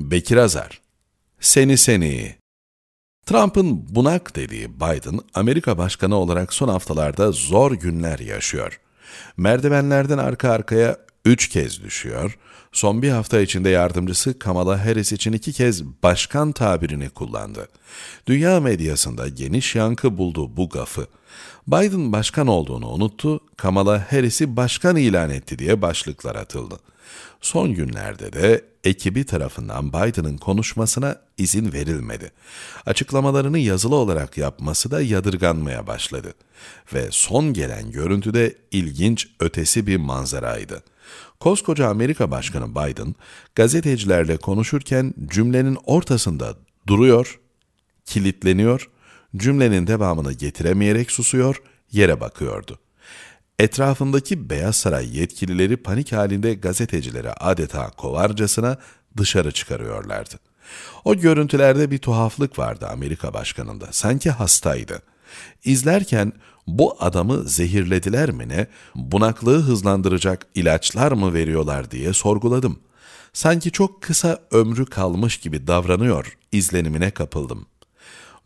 Bekir Azar, seni seni. Trump'ın bunak dediği Biden, Amerika Başkanı olarak son haftalarda zor günler yaşıyor. Merdivenlerden arka arkaya üç kez düşüyor. Son bir hafta içinde yardımcısı Kamala Harris için iki kez başkan tabirini kullandı. Dünya medyasında geniş yankı buldu bu gafı. Biden başkan olduğunu unuttu, Kamala Harris'i başkan ilan etti diye başlıklar atıldı. Son günlerde de ekibi tarafından Biden'ın konuşmasına izin verilmedi. Açıklamalarını yazılı olarak yapması da yadırganmaya başladı. Ve son gelen görüntüde ilginç ötesi bir manzaraydı. Koskoca Amerika Başkanı Biden, gazetecilerle konuşurken cümlenin ortasında duruyor, kilitleniyor, cümlenin devamını getiremeyerek susuyor, yere bakıyordu. Etrafındaki Beyaz Saray yetkilileri panik halinde gazetecilere adeta kovarcasına dışarı çıkarıyorlardı. O görüntülerde bir tuhaflık vardı Amerika başkanında. Sanki hastaydı. İzlerken bu adamı zehirlediler mi ne, bunaklığı hızlandıracak ilaçlar mı veriyorlar diye sorguladım. Sanki çok kısa ömrü kalmış gibi davranıyor izlenimine kapıldım.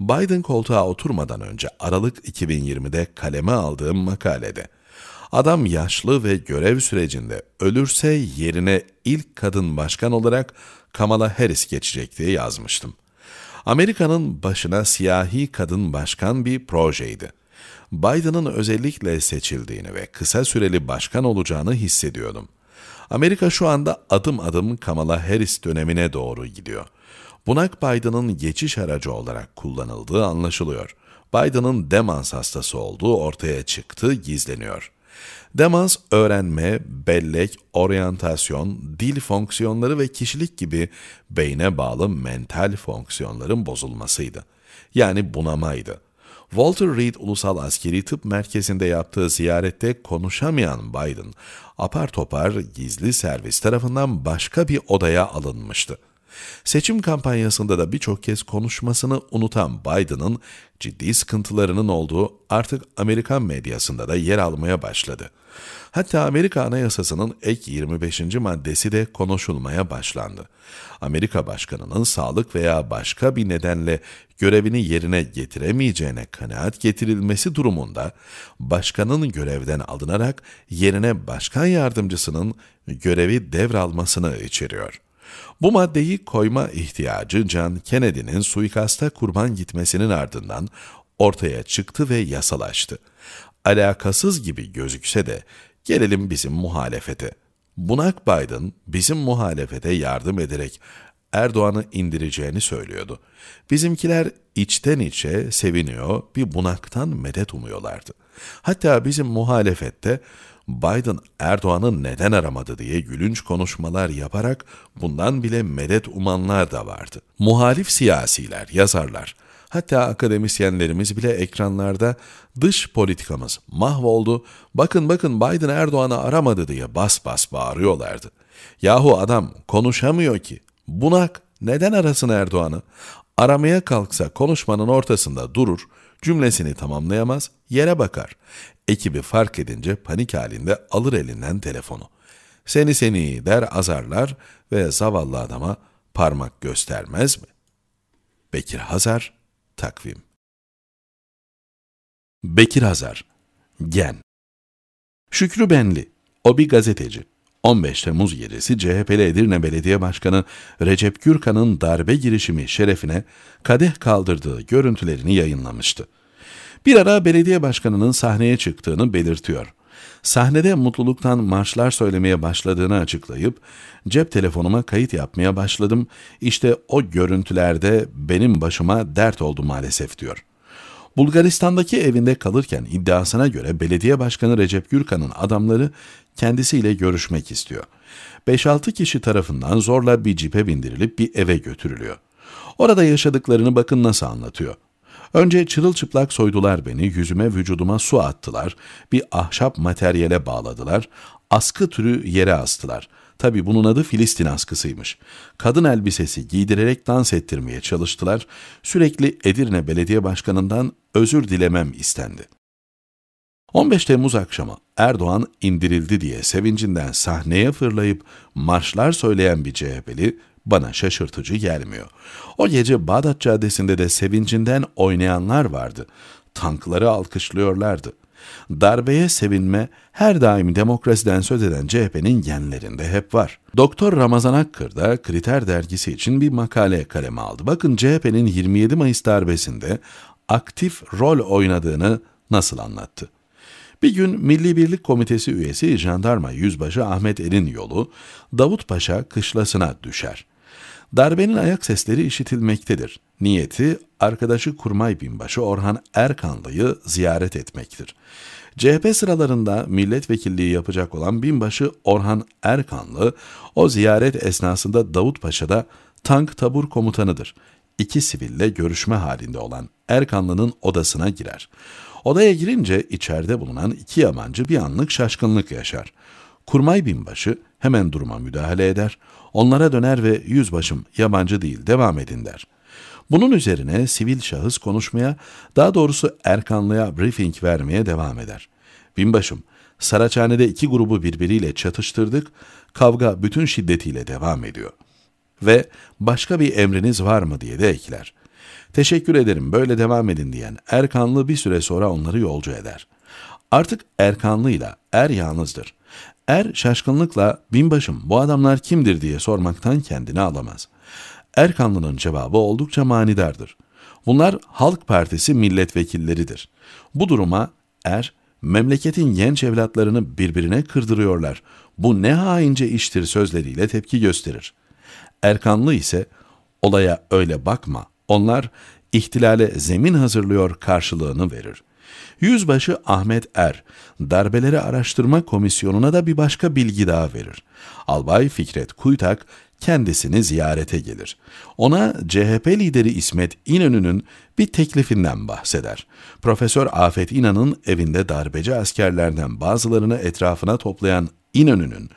Biden koltuğa oturmadan önce Aralık 2020'de kaleme aldığım makalede Adam yaşlı ve görev sürecinde ölürse yerine ilk kadın başkan olarak Kamala Harris geçecek diye yazmıştım. Amerika'nın başına siyahi kadın başkan bir projeydi. Biden'ın özellikle seçildiğini ve kısa süreli başkan olacağını hissediyordum. Amerika şu anda adım adım Kamala Harris dönemine doğru gidiyor. Bunak Biden'ın geçiş aracı olarak kullanıldığı anlaşılıyor. Biden'ın demans hastası olduğu ortaya çıktı, gizleniyor. Demans, öğrenme, bellek, oryantasyon, dil fonksiyonları ve kişilik gibi beyne bağlı mental fonksiyonların bozulmasıydı. Yani bunamaydı. Walter Reed Ulusal Askeri Tıp Merkezi'nde yaptığı ziyarette konuşamayan Biden, apar topar gizli servis tarafından başka bir odaya alınmıştı. Seçim kampanyasında da birçok kez konuşmasını unutan Biden'ın ciddi sıkıntılarının olduğu artık Amerikan medyasında da yer almaya başladı. Hatta Amerika Anayasası'nın ek 25. maddesi de konuşulmaya başlandı. Amerika Başkanı'nın sağlık veya başka bir nedenle görevini yerine getiremeyeceğine kanaat getirilmesi durumunda başkanın görevden alınarak yerine başkan yardımcısının görevi devralmasını içeriyor. Bu maddeyi koyma ihtiyacı John Kennedy'nin suikasta kurban gitmesinin ardından ortaya çıktı ve yasalaştı. Alakasız gibi gözükse de gelelim bizim muhalefete. Bunak Biden bizim muhalefete yardım ederek Erdoğan'ı indireceğini söylüyordu. Bizimkiler içten içe seviniyor, bir bunaktan medet umuyorlardı. Hatta bizim muhalefette Biden Erdoğan'ı neden aramadı diye gülünç konuşmalar yaparak bundan bile medet umanlar da vardı. Muhalif siyasiler, yazarlar, hatta akademisyenlerimiz bile ekranlarda dış politikamız mahvoldu, bakın bakın Biden Erdoğan'ı aramadı diye bas bas bağırıyorlardı. Yahu adam konuşamıyor ki. Bunak neden arasın Erdoğan'ı? Aramaya kalksa konuşmanın ortasında durur, cümlesini tamamlayamaz, yere bakar. Ekibi fark edince panik halinde alır elinden telefonu. Seni seni der azarlar ve zavallı adama parmak göstermez mi? Bekir Hazar, Takvim Bekir Hazar, Gen Şükrü Benli, o bir gazeteci. 15 Temmuz gecesi CHP'li Edirne Belediye Başkanı Recep Gürkan'ın darbe girişimi şerefine kadeh kaldırdığı görüntülerini yayınlamıştı. Bir ara belediye başkanının sahneye çıktığını belirtiyor. Sahnede mutluluktan marşlar söylemeye başladığını açıklayıp cep telefonuma kayıt yapmaya başladım. İşte o görüntülerde benim başıma dert oldu maalesef diyor. Bulgaristan'daki evinde kalırken iddiasına göre belediye başkanı Recep Gürkan'ın adamları kendisiyle görüşmek istiyor. 5-6 kişi tarafından zorla bir cipe bindirilip bir eve götürülüyor. Orada yaşadıklarını bakın nasıl anlatıyor. Önce çırılçıplak soydular beni, yüzüme vücuduma su attılar, bir ahşap materyale bağladılar, askı türü yere astılar.'' Tabi bunun adı Filistin askısıymış. Kadın elbisesi giydirerek dans ettirmeye çalıştılar. Sürekli Edirne Belediye Başkanı'ndan özür dilemem istendi. 15 Temmuz akşamı Erdoğan indirildi diye sevincinden sahneye fırlayıp marşlar söyleyen bir CHP'li bana şaşırtıcı gelmiyor. O gece Bağdat Caddesi'nde de sevincinden oynayanlar vardı. Tankları alkışlıyorlardı. Darbeye sevinme her daim demokrasiden söz eden CHP'nin genlerinde hep var. Doktor Ramazan Akkır da Kriter dergisi için bir makale kaleme aldı. Bakın CHP'nin 27 Mayıs darbesinde aktif rol oynadığını nasıl anlattı. Bir gün Milli Birlik Komitesi üyesi Jandarma Yüzbaşı Ahmet Erin yolu Davutpaşa kışlasına düşer. Darbenin ayak sesleri işitilmektedir. Niyeti arkadaşı Kurmay Binbaşı Orhan Erkanlı'yı ziyaret etmektir. CHP sıralarında milletvekilliği yapacak olan binbaşı Orhan Erkanlı, o ziyaret esnasında Davut Paşa'da tank tabur komutanıdır. İki siville görüşme halinde olan Erkanlı'nın odasına girer. Odaya girince içeride bulunan iki yabancı bir anlık şaşkınlık yaşar. Kurmay binbaşı hemen duruma müdahale eder. Onlara döner ve yüzbaşım yabancı değil devam edin der. Bunun üzerine sivil şahıs konuşmaya, daha doğrusu Erkanlı'ya briefing vermeye devam eder. Binbaşım, Saraçhane'de iki grubu birbiriyle çatıştırdık, kavga bütün şiddetiyle devam ediyor. Ve başka bir emriniz var mı diye de ekler. Teşekkür ederim böyle devam edin diyen Erkanlı bir süre sonra onları yolcu eder.'' Artık Erkanlı'yla er yalnızdır. Er şaşkınlıkla binbaşım bu adamlar kimdir diye sormaktan kendini alamaz. Erkanlı'nın cevabı oldukça manidardır. Bunlar Halk Partisi milletvekilleridir. Bu duruma er memleketin genç evlatlarını birbirine kırdırıyorlar. Bu ne haince iştir sözleriyle tepki gösterir. Erkanlı ise olaya öyle bakma. Onlar ihtilale zemin hazırlıyor karşılığını verir. Yüzbaşı Ahmet Er, darbeleri araştırma komisyonuna da bir başka bilgi daha verir. Albay Fikret Kuytak kendisini ziyarete gelir. Ona CHP lideri İsmet İnönü'nün bir teklifinden bahseder. Profesör Afet İnan'ın evinde darbeci askerlerden bazılarını etrafına toplayan İnönü'nün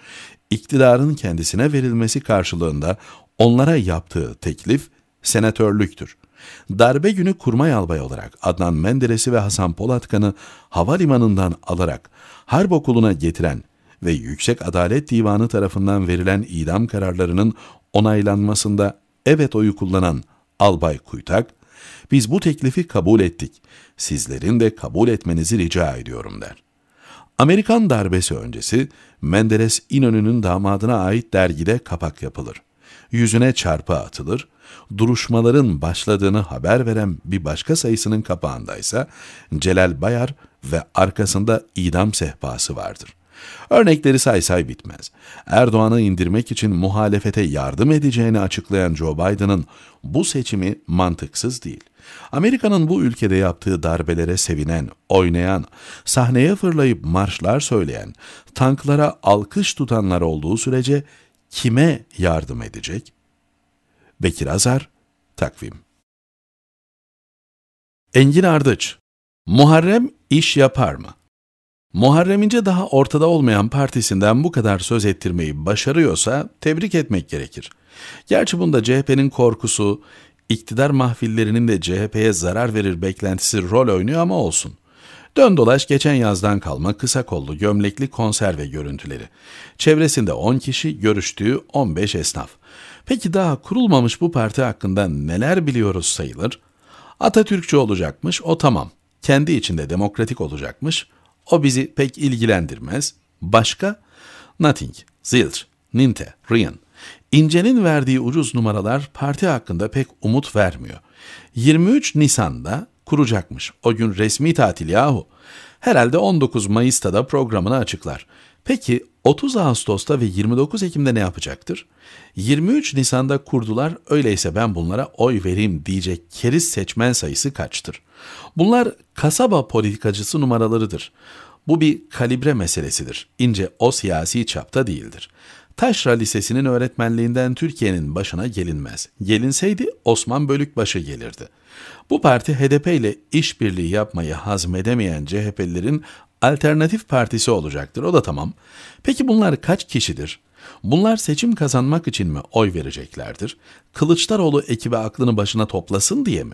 iktidarın kendisine verilmesi karşılığında onlara yaptığı teklif senatörlüktür. Darbe günü kurmay albay olarak Adnan Menderes'i ve Hasan Polatkan'ı havalimanından alarak harp okuluna getiren ve Yüksek Adalet Divanı tarafından verilen idam kararlarının onaylanmasında evet oyu kullanan Albay Kuytak, biz bu teklifi kabul ettik, sizlerin de kabul etmenizi rica ediyorum der. Amerikan darbesi öncesi Menderes İnönü'nün damadına ait dergide kapak yapılır. Yüzüne çarpı atılır, duruşmaların başladığını haber veren bir başka sayısının kapağındaysa Celal Bayar ve arkasında idam sehpası vardır. Örnekleri say say bitmez. Erdoğan'ı indirmek için muhalefete yardım edeceğini açıklayan Joe Biden'ın bu seçimi mantıksız değil. Amerika'nın bu ülkede yaptığı darbelere sevinen, oynayan, sahneye fırlayıp marşlar söyleyen, tanklara alkış tutanlar olduğu sürece kime yardım edecek? Bekir Azar, Takvim Engin Ardıç, Muharrem iş yapar mı? Muharremince daha ortada olmayan partisinden bu kadar söz ettirmeyi başarıyorsa tebrik etmek gerekir. Gerçi bunda CHP'nin korkusu, iktidar mahfillerinin de CHP'ye zarar verir beklentisi rol oynuyor ama olsun. Dön dolaş geçen yazdan kalma kısa kollu gömlekli konserve görüntüleri. Çevresinde 10 kişi, görüştüğü 15 esnaf. Peki daha kurulmamış bu parti hakkında neler biliyoruz sayılır? Atatürkçü olacakmış, o tamam. Kendi içinde demokratik olacakmış, o bizi pek ilgilendirmez. Başka? Nothing, zilch, ninte, rien. İnce'nin verdiği ucuz numaralar parti hakkında pek umut vermiyor. 23 Nisan'da kuracakmış. O gün resmi tatil yahu. Herhalde 19 Mayıs'ta da programını açıklar. Peki 30 Ağustos'ta ve 29 Ekim'de ne yapacaktır? 23 Nisan'da kurdular öyleyse ben bunlara oy vereyim diyecek keriz seçmen sayısı kaçtır? Bunlar kasaba politikacısı numaralarıdır. Bu bir kalibre meselesidir. İnce o siyasi çapta değildir. Taşra Lisesi'nin öğretmenliğinden Türkiye'nin başına gelinmez. Gelinseydi Osman Bölükbaşı gelirdi. Bu parti HDP ile işbirliği yapmayı hazmedemeyen CHP'lilerin alternatif partisi olacaktır. O da tamam. Peki bunlar kaç kişidir? Bunlar seçim kazanmak için mi oy vereceklerdir? Kılıçdaroğlu ekibi aklını başına toplasın diye mi?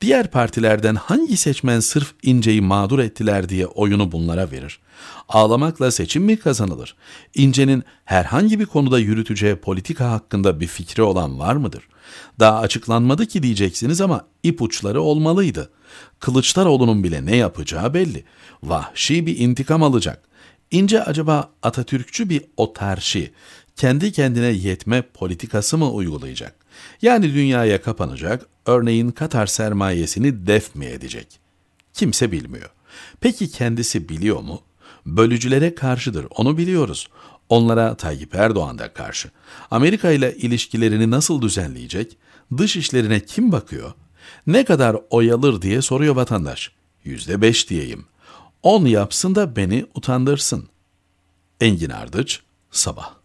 Diğer partilerden hangi seçmen sırf İnce'yi mağdur ettiler diye oyunu bunlara verir? Ağlamakla seçim mi kazanılır? İnce'nin herhangi bir konuda yürüteceği politika hakkında bir fikri olan var mıdır? Daha açıklanmadı ki diyeceksiniz ama ipuçları olmalıydı. Kılıçdaroğlu'nun bile ne yapacağı belli. Vahşi bir intikam alacak. İnce acaba Atatürkçü bir otarşi, kendi kendine yetme politikası mı uygulayacak? Yani dünyaya kapanacak, örneğin Katar sermayesini def mi edecek? Kimse bilmiyor. Peki kendisi biliyor mu? Bölücülere karşıdır, onu biliyoruz. Onlara Tayyip Erdoğan da karşı. Amerika ile ilişkilerini nasıl düzenleyecek? Dış işlerine kim bakıyor? Ne kadar oyalır diye soruyor vatandaş. Yüzde beş diyeyim. On yapsın da beni utandırsın. Engin Ardıç, Sabah